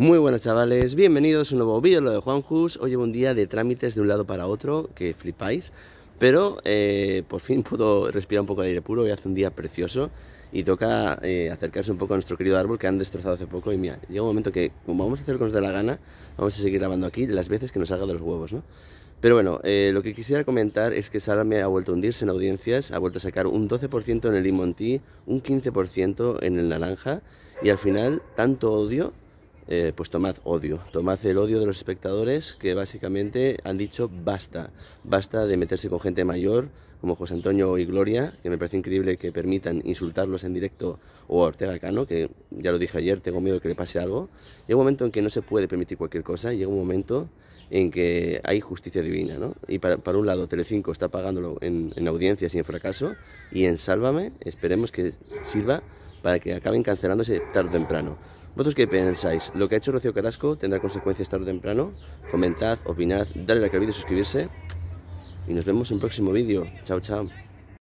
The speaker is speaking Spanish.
Muy buenas chavales, bienvenidos a un nuevo vídeo, lo de Juan Hoy llevo un día de trámites de un lado para otro, que flipáis. Pero eh, por fin puedo respirar un poco de aire puro, hoy hace un día precioso. Y toca eh, acercarse un poco a nuestro querido árbol que han destrozado hace poco. Y mira, llega un momento que, como vamos a hacer con que la gana, vamos a seguir grabando aquí las veces que nos salga de los huevos, ¿no? Pero bueno, eh, lo que quisiera comentar es que Sara me ha vuelto a hundirse en audiencias, ha vuelto a sacar un 12% en el Limonti, un 15% en el Naranja, y al final, tanto odio eh, pues tomad odio, tomad el odio de los espectadores que básicamente han dicho basta, basta de meterse con gente mayor como José Antonio y Gloria, que me parece increíble que permitan insultarlos en directo, o a Ortega Cano, que ya lo dije ayer, tengo miedo que le pase algo. Llega un momento en que no se puede permitir cualquier cosa, llega un momento en que hay justicia divina, ¿no? Y para, un lado, Telecinco está pagándolo en, en audiencias y en fracaso, y en Sálvame esperemos que sirva para que acaben cancelándose tarde o temprano. ¿Vosotros qué pensáis? ¿Lo que ha hecho Rocío Carrasco tendrá consecuencias tarde o temprano? Comentad, opinad, dale like al vídeo, suscribirse y nos vemos en un próximo vídeo. Chao, chao.